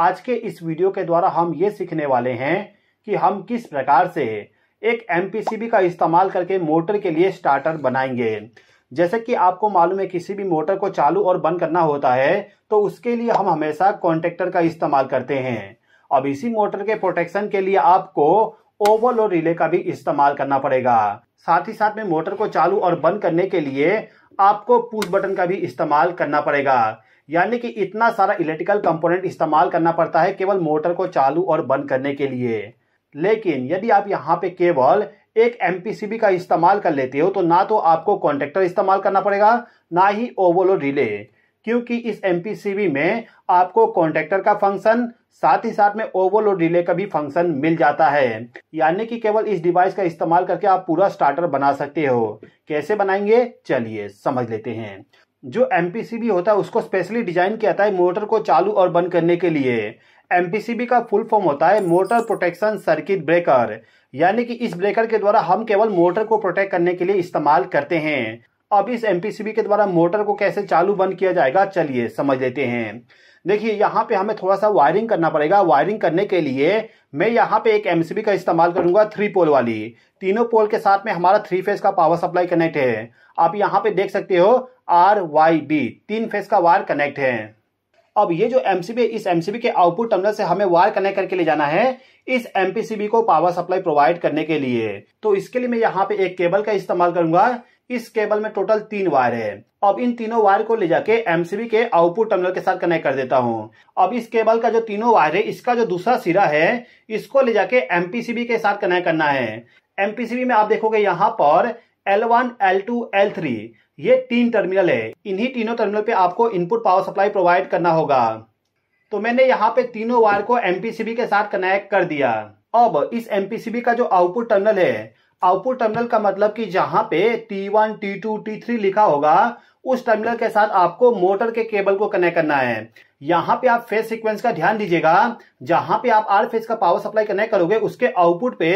आज के इस वीडियो के द्वारा हम ये सीखने वाले हैं कि हम किस प्रकार से एक एम का इस्तेमाल करके मोटर के लिए स्टार्टर बनाएंगे जैसे कि आपको मालूम है किसी भी मोटर को चालू और बंद करना होता है तो उसके लिए हम हमेशा कॉन्ट्रेक्टर का इस्तेमाल करते हैं अब इसी मोटर के प्रोटेक्शन के लिए आपको ओवल और रिले का भी इस्तेमाल करना पड़ेगा साथ ही साथ में मोटर को चालू और बंद करने के लिए आपको पुश बटन का भी इस्तेमाल करना पड़ेगा यानी कि इतना सारा इलेक्ट्रिकल कंपोनेंट इस्तेमाल करना पड़ता है केवल मोटर को चालू और बंद करने के लिए लेकिन यदि आप यहाँ पे केवल एक एम का इस्तेमाल कर लेते हो तो ना तो आपको कॉन्ट्रेक्टर इस्तेमाल करना पड़ेगा ना ही ओवरलोड रिले क्योंकि इस एम में आपको कॉन्ट्रेक्टर का फंक्शन साथ ही साथ में ओवरलोड रिले का भी फंक्शन मिल जाता है यानी कि केवल इस डिवाइस का इस्तेमाल करके आप पूरा स्टार्टर बना सकते हो कैसे बनाएंगे चलिए समझ लेते हैं जो एम होता है उसको स्पेशली डिजाइन किया जाता है मोटर को चालू और बंद करने के लिए एम का फुल फॉर्म होता है मोटर प्रोटेक्शन सर्किट ब्रेकर यानी कि इस ब्रेकर के द्वारा हम केवल मोटर को प्रोटेक्ट करने के लिए इस्तेमाल करते हैं अब इस एमपीसीबी के द्वारा मोटर को कैसे चालू बंद किया जाएगा चलिए समझ लेते हैं देखिए यहाँ पे हमें थोड़ा सा वायरिंग करना पड़ेगा वायरिंग करने के लिए मैं यहाँ पे एक एमसीबी का इस्तेमाल करूंगा थ्री पोल वाली तीनों पोल के साथ में हमारा थ्री फेज का पावर सप्लाई कनेक्ट है आप यहाँ पे देख सकते हो आर वाई बी तीन फेज का वायर कनेक्ट है अब ये जो एमसीबी इस एमसीबी के आउटपुट टर्मिनल से हमें वायर कनेक्ट करके ले जाना है इस एमपीसीबी को पावर सप्लाई प्रोवाइड करने के लिए तो इसके लिए मैं यहाँ पे एक केबल का इस्तेमाल करूंगा इस केबल में टोटल तीन वायर है अब इन तीनों वायर को ले जाके एमसीबी के आउटपुट टर्मिनल के साथ कनेक्ट कर देता हूँ अब इस केबल का जो तीनों वायर है इसका जो दूसरा सिरा है इसको ले जाके एमपीसीबी के साथ कनेक्ट करना है एमपीसीबी में आप देखोगे यहाँ पर L1, L2, L3 ये तीन टर्मिनल है इन्हीं तीनों टर्मिनल पे आपको इनपुट पावर सप्लाई प्रोवाइड करना होगा तो मैंने यहाँ पे तीनों वायर को एमपीसीबी के साथ कनेक्ट कर दिया अब इस एमपीसीबी का जो आउटपुट टर्मिनल है आउटपुट टर्मिनल का मतलब कि जहां पे T1, T2, T3 लिखा होगा उस टर्मिनल के साथ आपको मोटर के केबल को कनेक्ट करना है यहां पे आप फेस सीक्वेंस का ध्यान दीजिएगा जहां पे आप आर फेस का पावर सप्लाई कनेक्ट करोगे उसके आउटपुट पे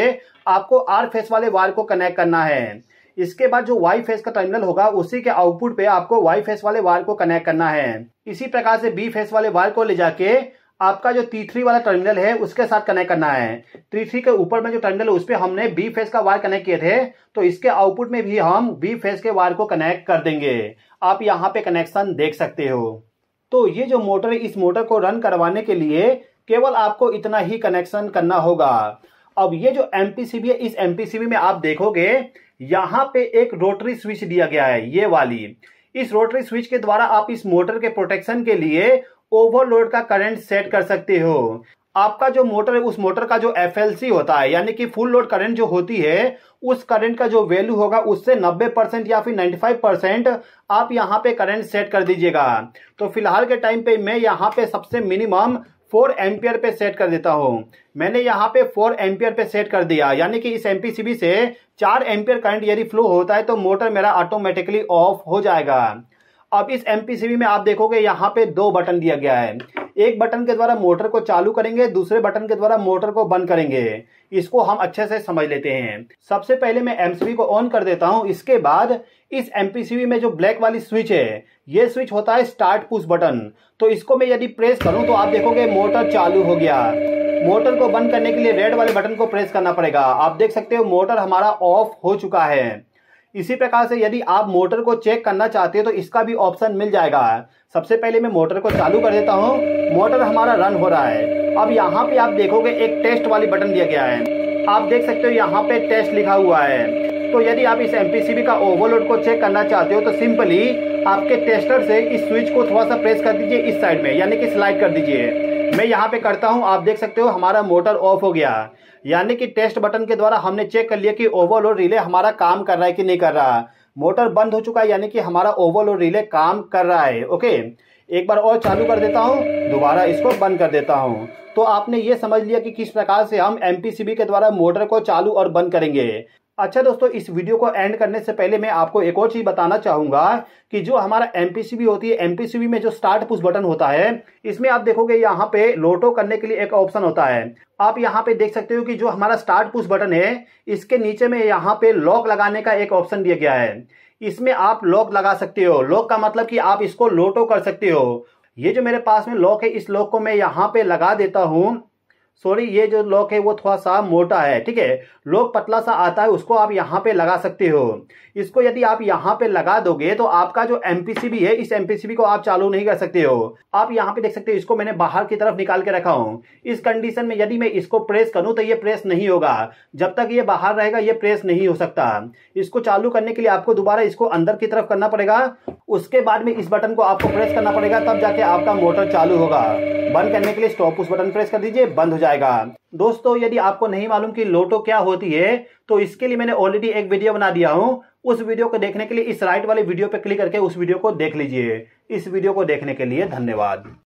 आपको आर फेस वाले वायर को कनेक्ट करना है इसके बाद जो वाई फेस का टर्मिनल होगा उसी के आउटपुट पे आपको वाई फेस वाले वायर को कनेक्ट करना है इसी प्रकार से बी फेस वाले वायर को ले जाके आपका जो टी थ्री वाला टर्मिनल है उसके साथ कनेक्ट करना है टी थ्री के ऊपर में जो टर्मिनल है उस पर हमने बी फेस का वायर कनेक्ट किए थे तो इसके आउटपुट में भी हम बी फेस के वायर को कनेक्ट कर देंगे आप यहाँ पे कनेक्शन देख सकते हो तो ये जो मोटर इस मोटर को रन करवाने के लिए केवल आपको इतना ही कनेक्शन करना होगा अब ये जो एम है इस एम में आप देखोगे यहाँ पे एक रोटरी स्विच दिया गया है ये वाली इस रोटरी स्विच के द्वारा आप इस मोटर के प्रोटेक्शन के लिए ओवरलोड का करंट सेट कर सकते हो आपका जो मोटर है उस मोटर का जो एफ होता है यानी कि फुल लोड करंट जो होती है उस करंट का जो वैल्यू होगा उससे 90 परसेंट या फिर 95 परसेंट आप यहां पे करंट सेट कर दीजिएगा तो फिलहाल के टाइम पे मैं यहाँ पे सबसे मिनिमम 4 एम्पियर पे सेट कर देता हूँ मैंने यहाँ पे 4 एम्पियर पे सेट कर दिया यानी कि इस एम से चार एम्पियर करंट यदि फ्लो होता है तो मोटर मेरा ऑटोमेटिकली ऑफ हो जाएगा अब इस एम में आप देखोगे यहाँ पे दो बटन दिया गया है एक बटन के द्वारा मोटर को चालू करेंगे दूसरे बटन के द्वारा मोटर को बंद करेंगे इसको हम अच्छे से समझ लेते हैं सबसे पहले मैं एमसीवी को ऑन कर देता हूँ इसके बाद इस एमपीसीबी में जो ब्लैक वाली स्विच है ये स्विच होता है स्टार्ट पुश बटन तो इसको मैं यदि प्रेस करूँ तो आप देखोगे मोटर चालू हो गया मोटर को बंद करने के लिए रेड वाले बटन को प्रेस करना पड़ेगा आप देख सकते हो मोटर हमारा ऑफ हो चुका है इसी प्रकार से यदि आप मोटर को चेक करना चाहते हैं तो इसका भी ऑप्शन मिल जाएगा सबसे पहले मैं मोटर को चालू कर देता हूँ मोटर हमारा रन हो रहा है अब यहाँ पे आप देखोगे एक टेस्ट वाली बटन दिया गया है आप देख सकते हो यहाँ पे टेस्ट लिखा हुआ है तो यदि आप इस एम का ओवरलोड को चेक करना चाहते हो तो सिंपली आपके टेस्टर से इस स्विच को थोड़ा सा प्रेस कर दीजिए इस साइड में यानी कि स्लाइड कर दीजिए मैं यहाँ पे करता हूँ आप देख सकते हो हमारा मोटर ऑफ हो गया यानी कि टेस्ट बटन के द्वारा हमने चेक कर लिया कि ओवरलोड रिले हमारा काम कर रहा है कि नहीं कर रहा मोटर बंद हो चुका है यानी कि हमारा ओवरलोड रिले काम कर रहा है ओके एक बार और चालू कर देता हूँ दोबारा इसको बंद कर देता हूँ तो आपने ये समझ लिया कि किस प्रकार से हम एम के द्वारा मोटर को चालू और बंद करेंगे अच्छा दोस्तों इस वीडियो को एंड करने से पहले मैं आपको एक और चीज़ बताना चाहूंगा कि जो हमारा एम होती है एम में जो स्टार्ट पुश बटन होता है इसमें आप देखोगे यहाँ पे लोटो करने के लिए एक ऑप्शन होता है आप यहाँ पे देख सकते हो कि जो हमारा स्टार्ट पुश बटन है इसके नीचे में यहाँ पे लॉक लगाने का एक ऑप्शन दिया गया है इसमें आप लॉक लगा सकते हो लॉक का मतलब कि आप इसको लोटो कर सकते हो ये जो मेरे पास में लॉक है इस लॉक को मैं यहाँ पे लगा देता हूँ सॉरी ये जो लॉक है वो थोड़ा सा मोटा है ठीक है लॉक पतला सा आता है उसको आप यहाँ पे लगा सकते हो इसको यदि आप यहाँ पे लगा दोगे तो आपका जो एमपीसीबी है इस एमपीसीबी को आप चालू नहीं कर सकते हो आप यहाँ पे देख सकते हो इसको मैंने बाहर की तरफ निकाल के रखा हूँ इस कंडीशन में यदि मैं इसको प्रेस करूँ तो ये प्रेस नहीं होगा जब तक ये बाहर रहेगा ये प्रेस नहीं हो सकता इसको चालू करने के लिए आपको दोबारा इसको अंदर की तरफ करना पड़ेगा उसके बाद में इस बटन को आपको प्रेस करना पड़ेगा तब जाके आपका मोटर चालू होगा बंद करने के लिए स्टॉप उस बटन प्रेस कर दीजिए बंद हो जाएगा दोस्तों यदि आपको नहीं मालूम कि लोटो क्या होती है तो इसके लिए मैंने ऑलरेडी एक वीडियो बना दिया हूं उस वीडियो को देखने के लिए इस राइट वाले वीडियो पर क्लिक करके उस वीडियो को देख लीजिए इस वीडियो को देखने के लिए धन्यवाद